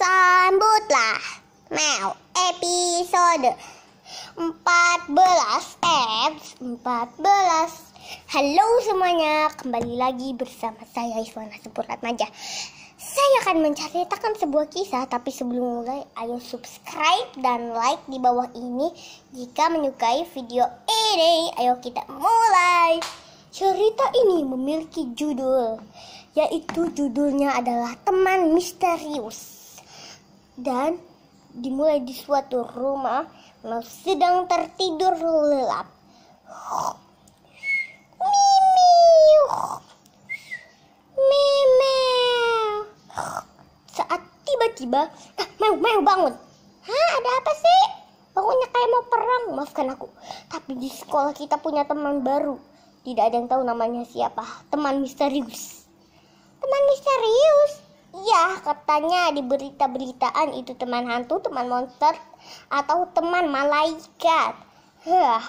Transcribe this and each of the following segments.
Sambutlah Mel episode 14 eh 14 Halo semuanya kembali lagi bersama saya Iswana Maja Saya akan menceritakan sebuah kisah tapi sebelum mulai ayo subscribe dan like di bawah ini jika menyukai video ini ayo kita mulai Cerita ini memiliki judul yaitu judulnya adalah teman misterius dan dimulai di suatu rumah yang sedang tertidur lelap. mimi, Memeu. Saat tiba-tiba, ah, mau mau bangun. Hah, ada apa sih? Bangunnya kayak mau perang, maafkan aku. Tapi di sekolah kita punya teman baru. Tidak ada yang tahu namanya siapa. Teman misterius. Teman misterius? Iya, katanya di berita-beritaan itu teman hantu, teman monster, atau teman malaikat. Hah,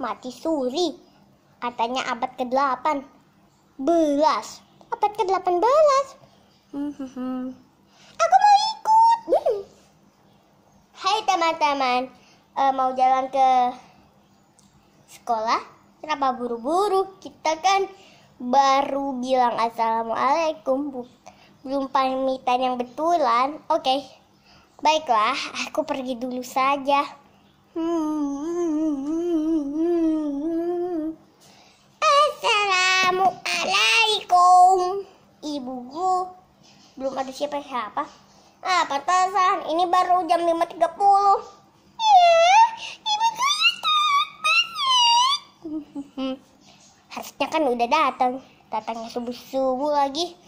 mati suri. Katanya abad ke-8. Belas. Abad ke-18. Hmm, hmm, hmm, Aku mau ikut. Hmm. Hai teman-teman, uh, mau jalan ke sekolah? Kenapa buru-buru? Kita kan baru bilang assalamualaikum, bukan? belum pamitan yang betulan. Oke, okay. baiklah, aku pergi dulu saja. Hmm. Assalamualaikum, ibuku. Belum ada siapa-siapa. Ah, pantasan. Ini baru jam 5.30. Iya, ibuku Harusnya kan udah datang. Datangnya subuh-subuh lagi.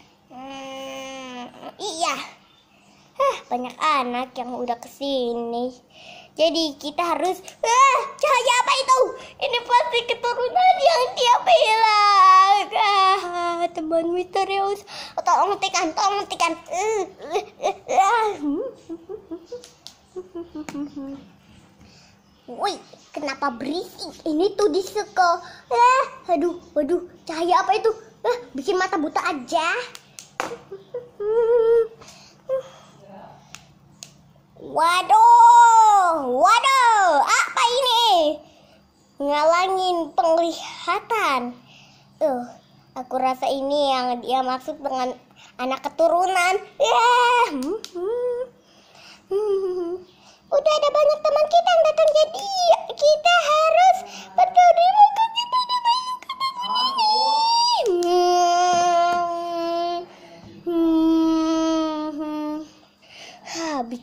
banyak anak yang udah kesini jadi kita harus ah cahaya apa itu ini pasti keturunan yang dia bilang ah, teman misterius oh, tolong tikan tolong tikan Woi, kenapa berisik? Ini tuh di sekolah. Eh, aduh, waduh, cahaya apa itu? Eh, bikin mata buta aja. Waduh, waduh, apa ini? Ngalangin penglihatan. Uh, aku rasa ini yang dia maksud dengan anak keturunan. Yeah. Hmm, hmm, hmm. Udah ada banyak teman kita yang datang jadi kita harus peduli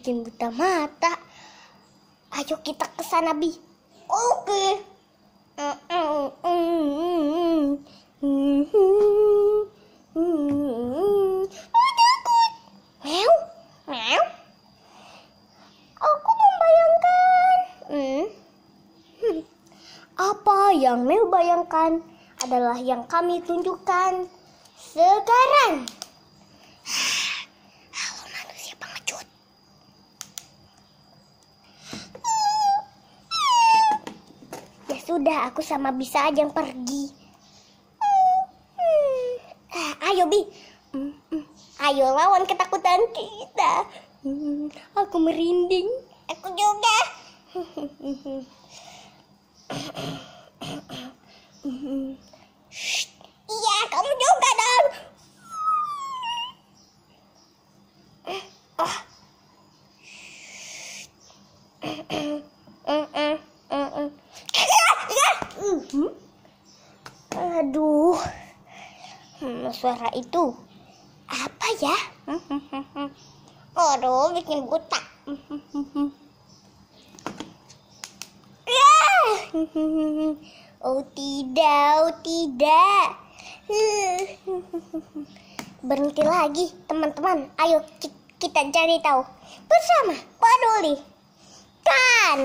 bikin buta mata. Ayo kita ke sana, Bi. Oke. Meow. Meow. Aku membayangkan. Hmm. Apa yang Mew bayangkan adalah yang kami tunjukkan sekarang. Sudah, aku sama bisa aja yang pergi. Ah, ayo, Bi. Ayo lawan ketakutan kita. Aku merinding. Aku juga. mm suara itu apa ya aduh bikin buta ah! oh tidak oh tidak berhenti lagi teman-teman ayo kita cari tahu bersama peduli kan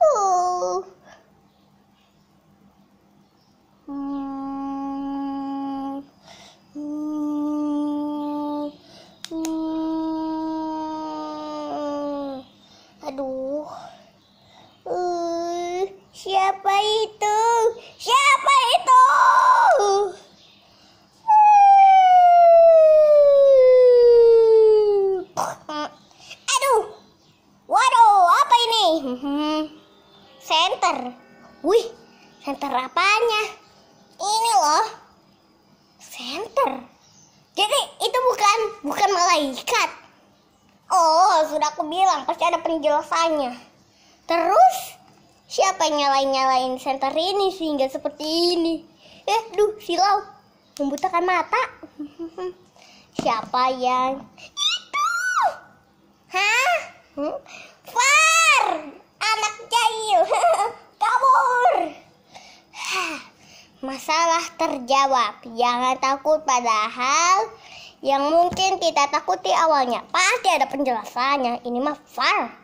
oh. Hmm. Center. Wih, center apanya? Ini loh. Center. Jadi itu bukan bukan malaikat. Oh, sudah aku bilang pasti ada penjelasannya. Terus siapa yang nyalain-nyalain center ini sehingga seperti ini? Eh, duh, silau. Membutakan mata. siapa yang itu? Hah? Hmm? jahil kabur masalah terjawab jangan takut padahal yang mungkin kita takuti awalnya pasti ada penjelasannya ini mah far